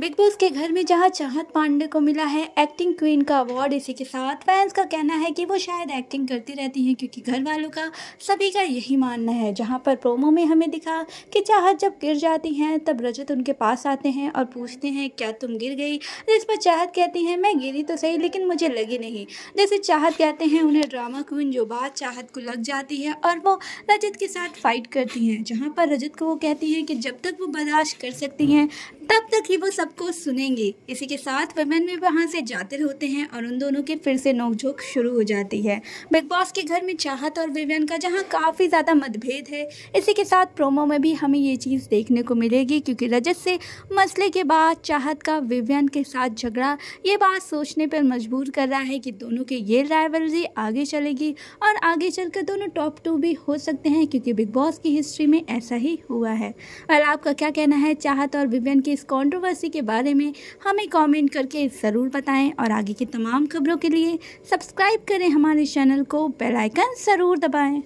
big boss के घर में जहां चाहत पांडे को मिला है एक्टिंग क्वीन का अवार्ड इसी के साथ फैंस का कहना है कि वो शायद एक्टिंग करती रहती हैं क्योंकि घर वालों का सभी का यही मानना है जहां पर प्रोमो में हमें दिखा कि चाहत जब गिर जाती हैं तब रजत उनके पास आते हैं और पूछते हैं क्या तुम गिर गई जिस पर चाहत कहती हैं मैं गिरी तो सही लेकिन मुझे लगी नहीं जैसे चाहत कहते हैं उन्हें ड्रामा क्वीन जो बात चाहत को लग जाती है और वो रजत के साथ फाइट करती हैं जहाँ पर रजत को वो कहती हैं कि जब तक वो बर्दाश्त कर सकती हैं तब तक ही वो सबको सुनेंगे इसी के साथ वमन भी वहाँ से जाते होते हैं और उन दोनों की फिर से नोकझोंक शुरू हो जाती है बिग बॉस के घर में चाहत और विवियन का जहाँ काफ़ी ज़्यादा मतभेद है इसी के साथ प्रोमो में भी हमें ये चीज़ देखने को मिलेगी क्योंकि रजत से मसले के बाद चाहत का विवियन के साथ झगड़ा ये बात सोचने पर मजबूर कर रहा है कि दोनों की ये राइवलरी आगे चलेगी और आगे चल दोनों टॉप टू भी हो सकते हैं क्योंकि बिग बॉस की हिस्ट्री में ऐसा ही हुआ है और आपका क्या कहना है चाहत और विवियन के इस कंट्रोवर्सी के बारे में हमें कमेंट करके ज़रूर बताएं और आगे की तमाम खबरों के लिए सब्सक्राइब करें हमारे चैनल को बेल आइकन ज़रूर दबाएं